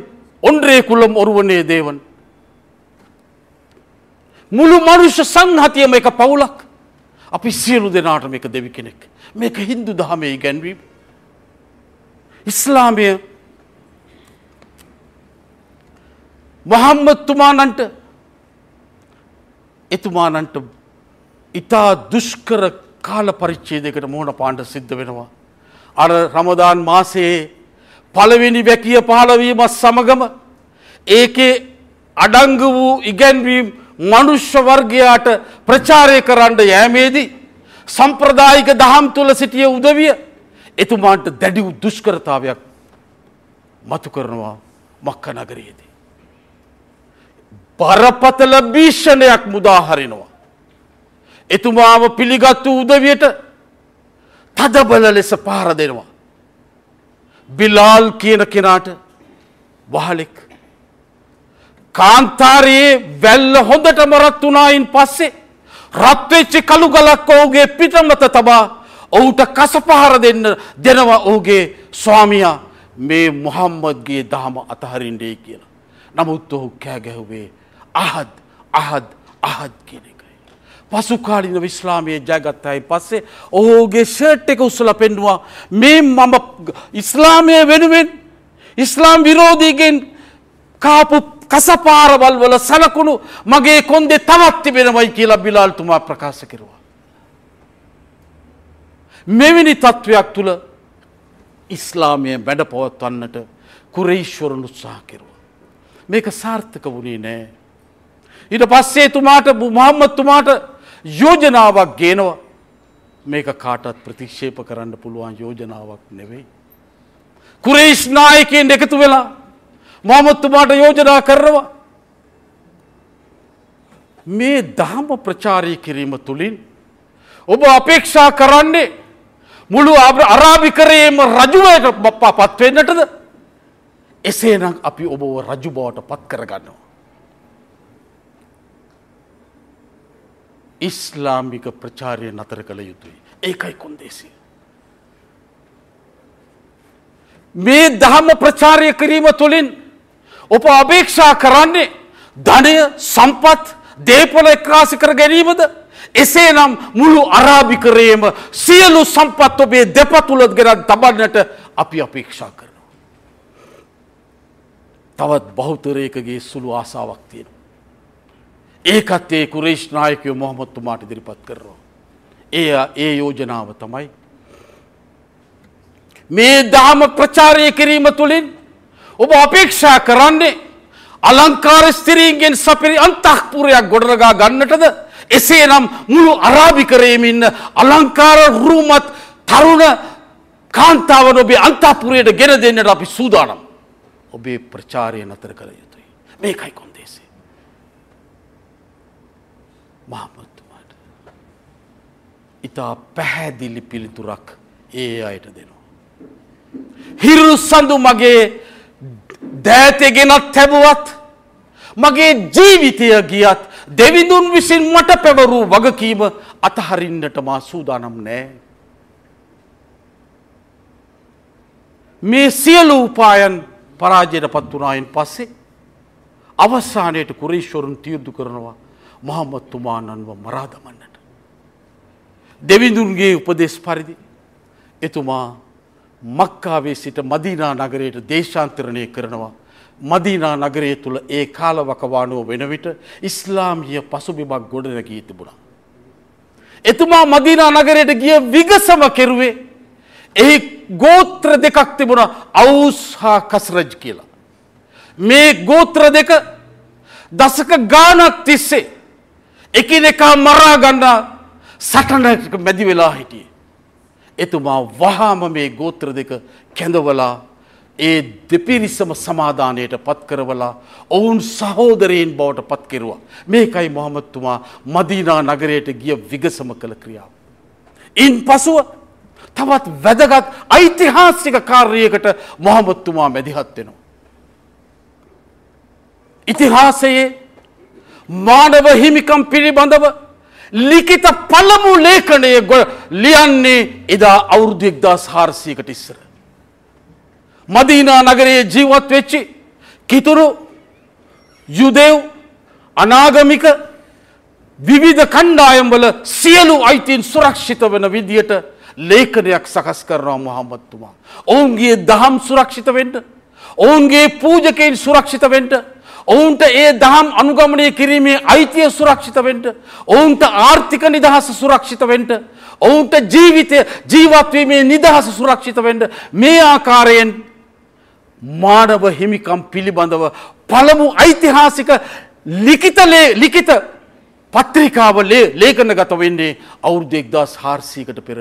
ඔන්රේ කුලම් ඔරුවනේ දේවන්. මුළු මනුෂ්‍ය සංහතියම එක පවුලක් අපි සියලු දෙනාටම එක දෙවි කෙනෙක්. මේක හින්දු දහමේ ඉගැන්වීම. ඉස්ලාමය මහම්මත්තුමානන්ට එතුමානන්ට ඉතා දුෂ්කර කාල පරිච්චේදකට මුහුණ පාණ්ඩ සිද්ධ වෙනවා. අර රමදාන් මාසයේ පළවෙනි වැකිය පහලවීමත් සමගම ඒකේ අඩංග වූ ඉගැන්වීම් මනුෂ්‍ය වර්ගයාට ප්‍රචාරය කරන්න යෑමේදී සම්ප්‍රදායික දහම් තුළ සිටිය උදවිය එතුමාන්ට දැඩිවු දුෂ්කරතාවයක් මතු කරනවා මක්ක නගරයේදී. බරපතල භීෂණයක් මුදාහරිනවා. එතුමාම පිළිගත්තු උදවියට තදබල ලෙස පහර දෙනවා. බිලාල් කියන කෙනාට වහලෙක්. කාන්තාරයේ වැල්ල හොඳට මරත් වනායින් පස්සේ රත්වෙච්චි කළු ගලක් ඔහුගේ පිටමත තබා ඔහුට කස පහර දෙන්න දෙනවා ඔහුගේ ස්වාමියා මේ මොහම්මදගේ දහම අතහරින්ඩේ කියලා. නමුත් ඔහු කෑගැහුවේ අහත් අහත් අහත් කියන එකයි. පසුකාලින විස්ලාමයේ ජයගත්තයි පස්සේ ඔහෝගේ ෂර්ට් එක උස්සල පෙන්නවා මේ මම ඉස්ලාමය වෙනුවෙන් ඉස්ලාම් විරෝධීගෙන් කාපු කසපාරවල් වල සලකුණු මගේ කොන්දෙ තවත් තිබෙනවයි කියලා බිලාල්තුමා ප්‍රකාශ කරවා. මෙවැනි තත්ත්වයක් තුළ ඉස්ලාමය බැඩ පවත්වන්නට කුරේශ්වරලු උත්සාහ කෙරුව. මේක සාර්ථක වුණේ නෑ ඉට පස්සේ තුමාට මහම්මත්තුමාට යෝජනාවක් ගේනවා මේක කාටත් ප්‍රතික්ෂේප කරන්න පුළුවන් යෝජනාවක් නෙවෙයි. කුරේෂ් නායකෙන් එකතු වෙලා මහමත්තුමාට යෝජනා කරනවා. මේ දහම ප්‍රචාරය කිරීම තුළින් ඔබ අපේක්ෂා කරන්නේ මුළු අරාභිකරයේම රජුවයට බප්පා පත්වෙන්නටද එසේනම් අපි ඔබව රජු බවට පත් කරගන්නවා. ඉස්ලාමික ප්‍රචාරය නතර කළ යුතුයි. ඒකයි කොන්දේසි. මේ දහම ප්‍රචාරය කිරීම තුළින් ඔප අභේක්ෂා කරන්නේ ධනය සම්පත් දේපල එක්කාසි කර ගැනීමද එසේනම් මුළු අරාභිකරයේම සියලු සම්පත් ඔබේ දෙප තුළත් ගෙනත් තබන්නට අපි අපේක්ෂා කරනවා. තවත් බෞතරයකගේ සුළු ආසාවක් තියෙනවා. ඒකත් ඒ කුරේෂ් නායකයෝ මොහොමත්තුමාට ඉදිරිපත් කරනවා. එය ඒ යෝජනාව තමයි. මේ දාම ප්‍රචාරය කිරීම තුළින් ඔබ අපේක්ෂා කරන්නේ අලංකාර ස්තිරීන්ගෙන් සපිරි අන්තක්පුරයක් ගොඩරගා ගන්නටද එසේ නම් මුළු අරාභිකරයම ඉන්න අලංකාර රූමත් තරුණ කාන්තාව ඔබේ අන්තාපුරයට ගෙන දෙන්නට අපි සූදානම් ඔබේ ප්‍රචාරය නතර කළ යුතුයි මේකයි කොන්න. මහමත්තුමාට. ඉතා පැහැදිලි පිළිතුරක් ඒ අයට දෙනවා. හිරු සඳු මගේ දෑතගෙනත් හැබුවත් මගේ ජීවිතය ගියත් දෙවිඳුන් විසින් මට පැවරූ වගකීම අතහරින්නට මා සූදානම් නෑ. මේ සියලු උපායන් පරාජයට පත් වනායෙන් පස්සේ අවස්සානයට කුරේශ්වරුන් තියුද්දු කරනවා මහම්මත්තුමාණන්ව මරාදමන්නට. දෙවිඳුන්ගේ උපදෙස් පරිදි එතුමා මක්කාවේ සිට මදිනා නගරයට දේශාන්තරණය කරනවා. මදිනා නගරය තුළ ඒ කාලවකවානුව වෙන විට ඉස්ලාම්හිය පසුබිමක් ගොඩනැගී තිබුණා. එතුමා මදිනා නගරයට ගිය විගසම කෙරුවේ. එහි ගෝත්‍ර දෙකක් තිබුණ අවුස් හා කස්රජ් කියලා. මේ ගෝත්‍ර දෙක දසක ගානක් තිස්සේ එකිනෙකා මරා ගන්නා සටනක මැදි වෙලා හිටියේ. එතුමා වහාම මේ ගෝත්‍ර දෙක කැඳවලා ඒ දෙපිරිසම සමාධානයට පත්කරවලා ඔවුන් සහෝදරයෙන් බවට පත්කිරවා. මේකයි මොහමත්තුමා මදීනා නගරයට ගිය විගසම කළ ක්‍රියාව. ඉන් පසුව තවත් වැදගත් ඓතිහාසික කාර්යකට මොහමත්තුමා මැදිහත්වෙනවා. ඉතිහාසයේ මානව හිමිකම් පිළිබඳව ලිකිත පළමු ලේඛනය ලියන්නේ එදා අවුරුදු එක්දස් හාරසීකට ඉස්සර. මදීනා නගරයේ ජීවත් වෙච්චි කිතුරු යුදෙව් අනාගමික විවිධ කණ්ඩායම්වල සියලු අයිතින් සුරක්ෂිත වන විදියට ලේඛනයක් සකස් කරනවා මොහම්මත්තුමා. ඔවුන්ගේ දහම් සුරක්ෂිත වෙන්න. ඔවුන්ගේ පූජකයින් සුරක්ෂිත වෙන්න ඔවුන්ට ඒ දහම් අනුගමනය කිරීමේ අයිතිය සුරක්ෂිතවෙන්ට ඔවුන්ට ආර්ථික නිදහස සුරක්ෂිතවෙන්ට ඔවුන්ට ජීවිතය ජීවත්වීමේ නිදහස සුරක්ෂිතවෙන්ට මේ ආකාරයෙන් මානව හිමිකම් පිළිබඳව පළමු ඓතිහාසික ලිකිතලේ ලිකිත පත්‍රිකාව ලේකන ගත වෙන්නේ අවුරුදු එක්දස් හාර්සීකට පෙර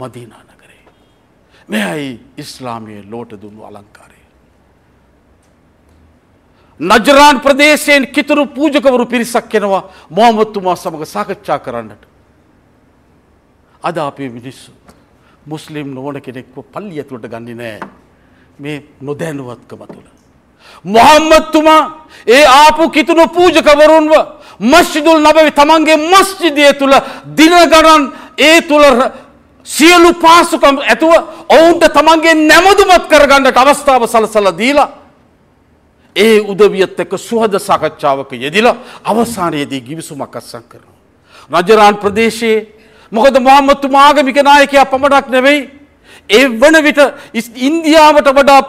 මදිනා නගරේ. මෙයයි ඉස්ලාමයේ ලෝට දුන්නු අලංකාරය. නජරාන් ප්‍රදේශයෙන් කිතුරු පූජකවරු පිරිසක් කෙනවා මොහමත්තුමා සමඟ සාකච්ඡා කරන්නට. අද අපේ මිනිස්සු. මුස්ලිම් නොවන කෙනෙක්ව පල්ලි ඇතුළට ගන්නේ නෑ මේ නොදැනුවත්කම තුළ. මොහම්මත්තුමා ඒ ආපු කිතුුණු පූජකවරුන්ව මස්්ජිදුල් නබවි තමන්ගේ මස්්ජිදිය තුළ දිනගණන් ඒ තුළ සියලු පාසුකම් ඇතුව ඔවුන්ට තමන්ගේ නැමදුමත් කරගන්නට අවස්ථාව සලසල දීලා ඒ උදවියත් එක්ක සුහද සාකච්ඡාවක යෙදිලා අවසානයේදී ගිවිසුමක් අත්සන් කරනවා. රජරාන් ප්‍රදේශයේ මොකද මොහම්මතු මාගමික නායකයා පමණක් නෙවෙයි. ඒ වන විට ඉන්දියාවට වඩා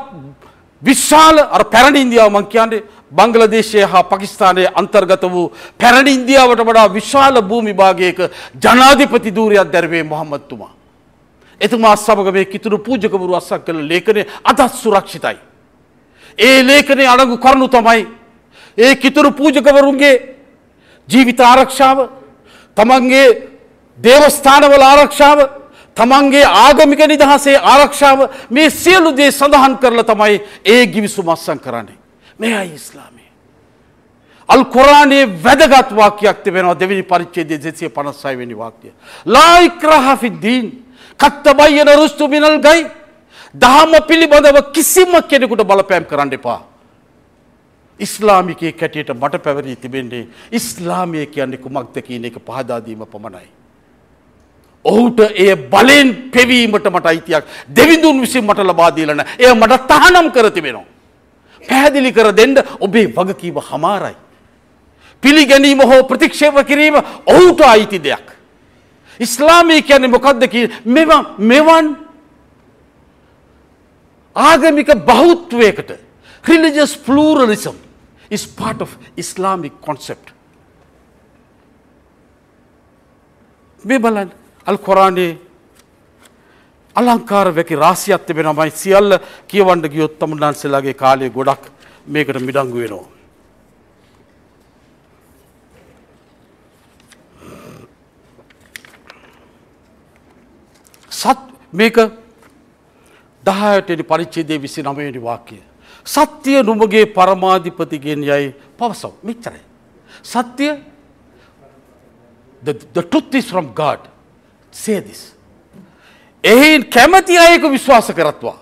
විශාල අර පැරණ ඉන්දියාව මං කියන්නේ බංගලදේශය හා පකිස්ථානයේ අන්තර්ගත වූ පැරණ ඉන්දියාවට වඩා විශාල භූමි භාගයක ජනාධිපති ධූරයක් දැරවේ මොහම්මත්තුමා. එතුමා සමග මේ කිතුරු පූජකවරු අස්සක් කළ ලේඛනය අදත් සුරක්ෂිතයි. ඒ ලේඛනය අඩඟු කරනු තමයි. ඒ කිතුරු පූජකවරුන්ගේ ජීවිත ආරක්ෂාව තමන්ගේ දේවස්ථානවල ආරක්ෂාව තමන්ගේ ආගමික නිදහසේ ආරක්ෂාව මේ සියලු දේ සඳහන් කරලා තමයි ඒ ගිවිසුම අත්සන් කරන්නේ. මෙයයි ඉස්ලාමයේ. අල් කොරානයේ වැදගත් වාක්‍යයක් තිබෙනවා දෙවෙනි පරිච්ඡේදයේ 256 වෙනි වාක්‍යය. ලා ඉක්‍රහ ෆිද්දීන් කත් තබයන රුස්තු මිනල් ගයි දහම පිළිබඳව කිසිම කෙනෙකුට බලපෑම් කරන්න එපා. ඉස්ලාමිකයේ කැටියට මට පැවරී තිබෙන්නේ ඉස්ලාමය කියන්නේ කුමක්ද කියන එක පහදාදීම පමණයි. ඔහුට ඒ බලෙන් පෙවීමට මට අයිතියක් දෙවිඳුන් විසින් මට ලබාදීලන එය මට තහනම් කරතිබෙනවා. පැහැදිලි කර දෙන්න ඔබේ වගකීම හමාරයි. පිළිගැනීම හෝ ප්‍රතික්ෂේප කිරීම ඔහුට අයිති දෙයක්. ඉස්ලාමය කියන්නේ මොකක්දකි මෙවන් මෙවන් ආගමික බෞද්ධයකට religious pluralism is part of Islamic concept. මේ බලන්න අල් කොරානයේ අලංකාර වැකි රාසියක් තිබෙනමයි සියල්ල කියවන්න ගියොත් තමුන්නාන්සේලාගේ කාලය ගොඩක් මේකට මිඩංගු වෙනවා. සත් මේක දහයටනි පරිච්චේදේ විසි නමයනි වාකය. සත්‍යය නුමගේ පරමාධිපතිගෙන් යයි පවසව මිච්චරයි. සත්‍යය the truth is from God. Say this. එහෙන් කැමති අයක විශ්වාස කරත්වා.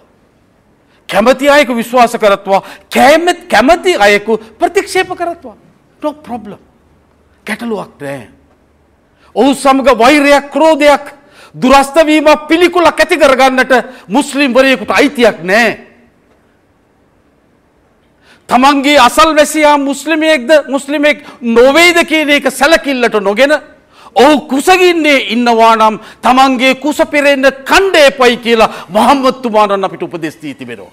කැමති අයක විශ්වාස කරත්වා කෑමත් කැමති අයකු ප්‍රතික්ෂේප කරත්වා. Talk problem. කැටලුවක් නෑ. ඔහු සමඟ වෛරයක් ක්‍රෝධයක් දුරස්ථවීමක් පිළිකුලක් ඇති කරගන්නට මුස්ලිම්වරයෙකුට අයිතියක් නෑ. තමන්ගේ අසල් වැසියා මුස්ලිමයෙක්ද මුස්ලිමෙක් නොවේද කියන එක සැලකිල්ලට නොගෙන ඔහු කුසගින්නේ ඉන්නවා නම් තමන්ගේ කුස පෙරෙන්න කණ්ඩේ පයි කියලා මහම්මත්තුමානන් අපිට උපදෙස්තී තිබෙනවා.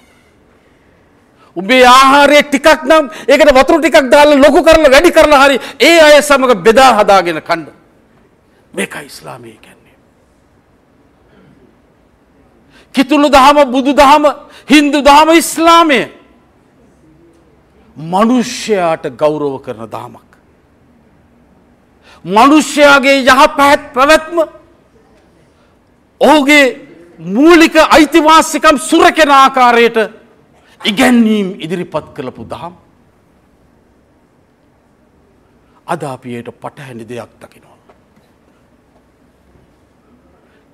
උබේ ආහාරයේ ටිකක් නම් ඒකට වතුර ටිකක් දාලා ලොකු කරලා වැඩි කරලා හරි ඒ අය සමග බෙදා හදාගෙන කන්න. මේකයි ඉස්ලාමයේ කියන්නේ. කිතුුණු දහම බුදු දහම හින්දු දහම ඉස්ලාමය මනුෂ්‍යයාට ගෞරව කරන දාමක්. මනුෂ්‍යයාගේ යහ පැත් පැවැත්ම ඔහුගේ මූලික අයිතිවාසිකම් සුරකෙන ආකාරයට ඉගැන්වීම් ඉදිරිපත් කළපු දහම්. අදාපියට පටහැනි දෙයක් දකිනවා.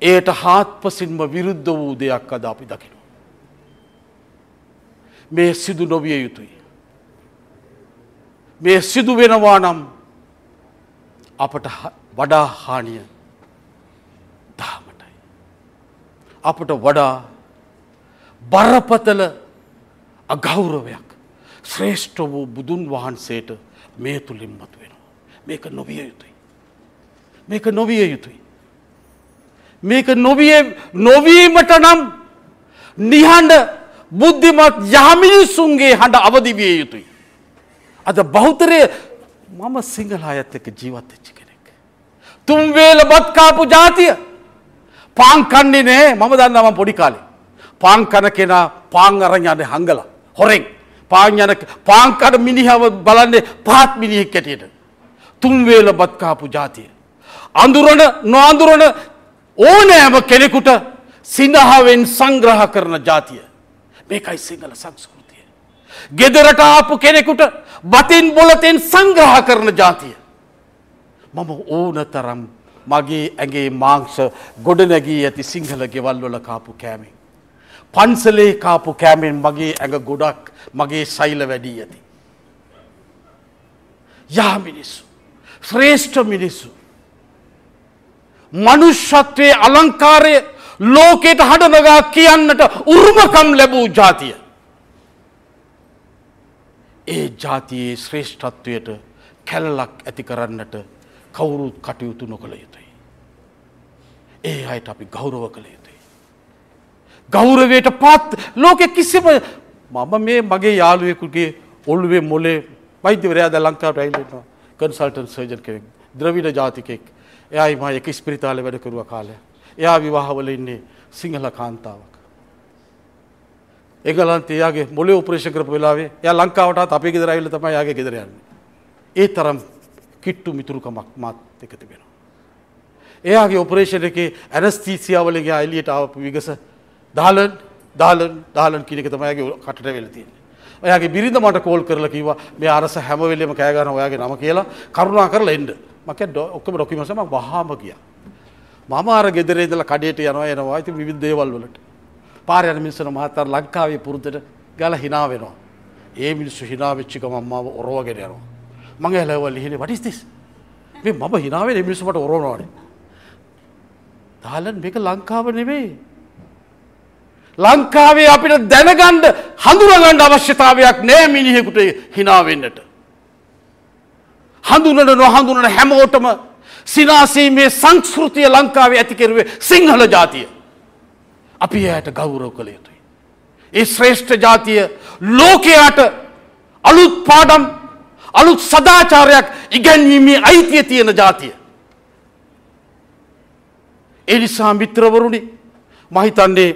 ඒට හාත්පසින්ම විරුද්ධ වූ දෙයක් අද අපි දකිනවා. මේ සිදු නොවිය යුතුයි. මේ සිදු වෙනවා නම් අපට වඩා හානිය දාමටයි. අපට වඩා බරපතල අගෞරවයක් ශ්‍රේෂ්ඨ වූ බුදුන් වහන්සේට මේ තුළින් මතු වෙනවා. මේක නොවිය යුතුයි. මේක නොවිය යුතුයි. මේක නොවිය නොවීමට නම් නිහඬ බුද්ධිමත් යහමිනිසුන්ගේ හඬ අවදිවිය යුතුයි. අද බෞතරය මම සිංහල අයත් එක ජීවත් එච්චි කෙනෙක්. තුන්වේල බත්කාපු ජාතිය පාංකන්නේ නෑ මම දන්නම පොඩි කාලේ. පාංකන කෙනා පාං අරඥාන හංගල හොරෙක් පාංයන පාංකට මිනිහව බලන්නේ පහත් මිනිහෙක් කැටියට. තුන්වේල බත්කාපු ජාතිය. අඳුරන නොඳුරන ඕනෑම කෙනෙකුට සිනහාවෙන් සංග්‍රහ කරන ජාතිය. මේකයි සිංහල සංස්කෘතිය. ගෙදරට ආපු කෙනෙකුට බතින් බොලතෙන් සංග්‍රහ කරන ජාතිය. මම ඕන තරම් මගේ ඇගේ මාංස ගොඩනැගී ඇති සිංහල ගෙවල්වල කාපු කෑමෙන්. පන්සලේ කාපු කෑමෙන් මගේ ඇඟ ගොඩක් මගේ සෛල වැඩී ඇති. යා මිනිස්සු. ශ්‍රේෂ්ඨ මිනිස්සු. මනුෂ්‍යත්වයේ අලංකාරය ලෝකයට හඬනගා කියන්නට උරුමකම් ලැබූ ජාතිය. ඒ ජාතියේ ශ්‍රේෂ්ඨත්වයට කැලලක් ඇති කරන්නට කවුරුත් කටයුතු නොකළ යුතුයි. ඒ අයට අපි ගෞරව කළ යුතුයි. ගෞරවයට පත් ලෝකෙ කිසිම මම මේ මගේ යාළුවෙකුගේ ඔල්ුවේ මොලේ වෛද්‍යවරයා ද ලංකාවට ඇයිලෙන්වා කන්සල්ටන් සර්ජන් කෙනෙක් ද්‍රවිඩ ජාතිකෙක් එයායි මා එක ස්පිරිතාල වැඩ කරුව කාලය. එයා විවාහවල ඉන්නේ සිංහල කාන්තාවක්. ඒගලන්ත එයාගේ මොලේ උපරේෂ කරපු වෙලාවේ එයා ලංකාවටත් අපේ ගෙදර ඇවිල්ලා තමයි යාගේ ගෙදර යන්නේ. ඒ තරම් කිට්ටු මිතුරුකමක් මාත් එක තිබෙනවා. එයාගේ ඔපරේෂණ එකේ ඇනස්තීසියාවලගේ අයිලියට ආපු විගස දාලන් දාලන් දාලන් කිනක තමයිගේ කටට වෙල තියෙන. ඔයාගේ බිරිඳ මට කෝල් කරලා කිවා මේ අරස හැමවෙලෙම කෑගන ඔයාගේ නම කියලා කරුණා කරලා එන්ඩ. මක ඔක්කම ඩොකිමසම වහාම කිය. මම අර ගෙදරේදල කඩේට යනවා එනවා ඇති විවිධ දේවල් වලට පාරයන මිනිසන මහතර ලංකාවේ පුරුතට ගල හිනා වෙනවා. ඒ මිනිස්සු හිනාවෙච්චික මම්මාව ඔරෝගෙන යනවා. මගේ හැලවල් ලිහිලි වටිස්තිස් මේ මම හිනාවේ මිනිසුමට ඔරෝනවානේ. තාලන් මේක ලංකාව නෙවෙයි. ලංකාවේ අපිට දැනගණ්ඩ හඳුරගණ්ඩ අවශ්‍යතාවයක් නෑ මිනිහෙකුට හිනාවෙන්නට. හඳුනන නොහඳුනන හැමෝටම සිනාසීමේ සංස්කෘතිය ලංකාවේ ඇතිකෙරුවේ සිංහල ජාතිය. අපි එයට ගෞරව කළ යුතුයි. ඒ ශ්‍රේෂ්ඨ ජාතිය ලෝකයාට අලුත් පාඩම් අලුත් සදාචාරයක් ඉගැන්වීමේ අයිතිය තියෙන ජාතිය. එනිසා මිත්‍රවරුණි මහිතන්නේ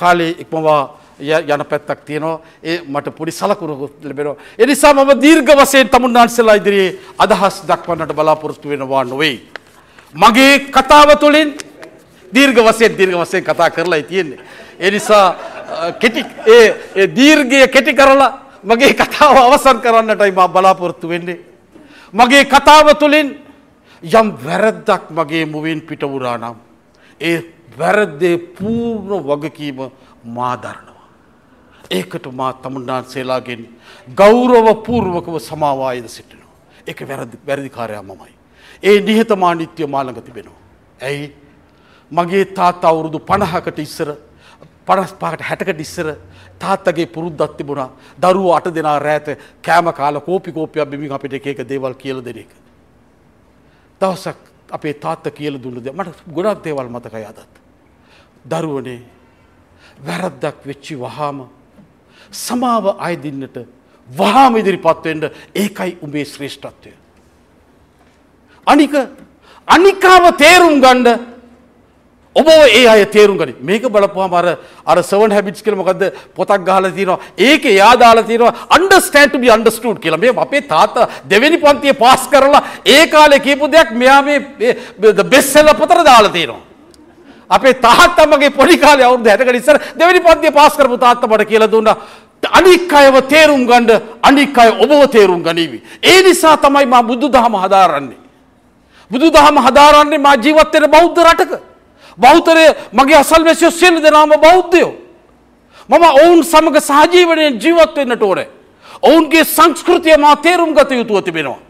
කාලේ ඉක්මවා යන පැත්තක් තියෙනවා ඒ මට පොඩි සලකුණකුත් ලැබෙනවා. එනිසා මම දීර්ඝ වශයෙන් තමුන්නාන්සලා ඉදිරියේ අදහස් දක්වන්නට බලාපොරොත්තු වෙනවා නොවේ. මගේ කතාව තුළින් දීර්ඝ වශයෙන් දීර්ඝ වශයෙන් කතා කරලා තියෙන්නේ. ඒ නිසා කෙටි ඒ දීර්ඝය කෙටි කරලා මගේ කතාව අවසන් කරන්නටයි මම බලාපොරොත්තු වෙන්නේ. මගේ කතාව තුළින් යම් වැරද්දක් මගේ මුවෙන් පිට වුණා නම් ඒ වැරද්දේ පූර්ණ වගකීම මා දරනවා. ඒකට මා තමුන්නාන්සේලාගෙන් ගෞරව පූර්වකව සමාවායද සිටිනවා. එක වැරදිකාරයා මමයි. ඒ නිහතමා නිත්‍ය මාළඟ තිබෙනවා. ඇයි මගේ තාත් අවුරුදු පණහකට ඉස්සර පනස් පාකට හැටකට ඉස්සර තාත්තගේ පුරුද්දත් තිබුණා දරුව අට දෙනා රෑත කෑම කාල කෝපි කෝපයක් බිමි අපිට එක එක දේවල් කියල දෙන එක. දවසක් අපේ තාත්ත කියල දුන්නද මට ගොඩක් දේවල් මතකයි අදත්. දරුවනේ වැරද්දක් වෙච්චි වහාම සමාව අයදින්නට වහාම ඉදිරිපත්වෙන්ට ඒකයි උඹේ ශ්‍රේෂ්ඨත්වය. අනික අනිකාව තේරුම් ගණ්ඩ ඔබ ඒ අය තේරුම් ගනි මේක බලපුවා මර අර සවන් හැබිට් කල මොකද පොතක් ගහල තිනවා ඒක යාදාල තිනවා අන්ඩස්ටන්ට බි අන්ඩස්ටුට් කියල මේ අපේ තාත දෙවැනි පන්තිය පාස් කරලා ඒ කාලය කීපු දෙයක් මෙයා මේ බෙස්සල්ල පොතර දාල තියෙනවා. අපේ තාත්තමගේ පොඩිකාල අවුද හැටක නිසර දෙවැනි පන්තිය පාස් කරපු තාත්තමට කියල දුන්නා අනික් අයව තේරුම් ගණ්ඩ අනික් අය ඔබව තේරුම් ගනීවි. ඒ නිසා තමයි මා බුදු දහම හදාරන්නේ. බුදු දහම හදාරන්නේ මා ජීවත්තෙන බෞද්ධ රටක. බෞතරය මගේ අසල්වැසියෝ සියලු දෙනාම බෞද්ධයෝ. මම ඔවුන් සමඟ සහජීවනය ජීවත්වෙන්නට ඕනෑ. ඔවුන්ගේ සංස්කෘතිය මා තේරුම් ගත යුතුව තිබෙනවා.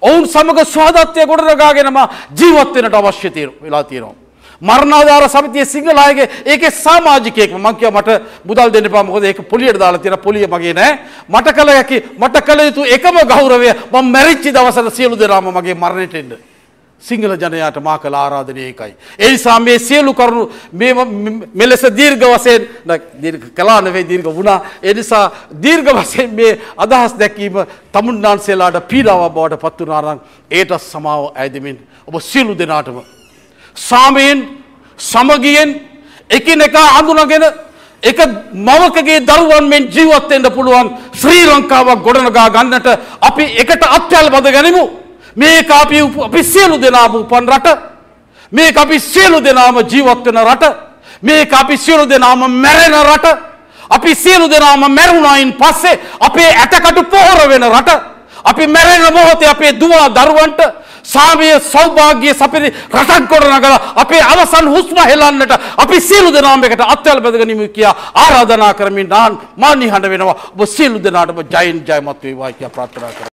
ඔවුන් සමඟ ස්වාධත්වය ගොඩරගාගෙනම ජීවත්වෙනට අවශ්‍ය වෙලා තියෙනවා. මරණාධාර සමිතිය සිංහල අයගේ ඒකේ සමාජිකයෙක් මං කිය මට මුදල් දෙන්න එපා මොකද ඒක පොලියට දාලා තියෙන පොලිය මගේ නෑ මට කළ හැකි මට කළ යුතු එකම ගෞරවය මම මැරිච්ච දවසට සියලු දෙනාම මගේ මරණයට එන්න සිංහල ජනයාට මා කළ ආරාධනය ඒකයි ඒ නිසා මේ සියලු කරුණු මේ මෙලෙස දීර්ඝ වශයෙන් දීර්ඝ කළා නෙවෙයි දීර්ඝ වුණා ඒ නිසා දීර්ඝ වශයෙන් මේ අදහස් දැක්වීම තමුන්නාන්සේලාට පීඩාවක් බවට පත් වුණා නම් ඒට සමාව ඇදෙමින් ඔබ සියලු දෙනාටම සාමයෙන් සමගියෙන් එකිනෙකා හඳුනගෙන එක මවකගේ දරුවන් මෙන් ජීවත් වෙන්න පුළුවන් ශ්‍රී ලංකාවක් ගොඩනගා ගන්නට අපි එකට අත්‍යල් බද ගනිමු මේක අපි අපි සියලු දෙනාම උපන් රට මේක අපි සියලු දෙනාම ජීවත් වෙන රට මේක අපි සියලු දෙනාම මැරෙන රට අපි සියලු දෙනාම මැරුණායින් පස්සේ අපේ ඇටකට පොහොර වෙන රට අපි මැරෙන මොහොතේ අපේ දුවා දරුවන්ට සාමය සෞභාග්‍ය සපිරි රටක් ගොඩනගලා අපේ අවසන් හුස්ම හෙලන්නට අපි සියලු දෙනාම එකට අත්වල බැඳගනිමු කියා ආරාධනා කරමින් නාන් මානිහඬ වෙනවා ඔබ සියලු දෙනාටම ජයෙන් ජයමත් වේවා කියලා ප්‍රාර්ථනා කරමි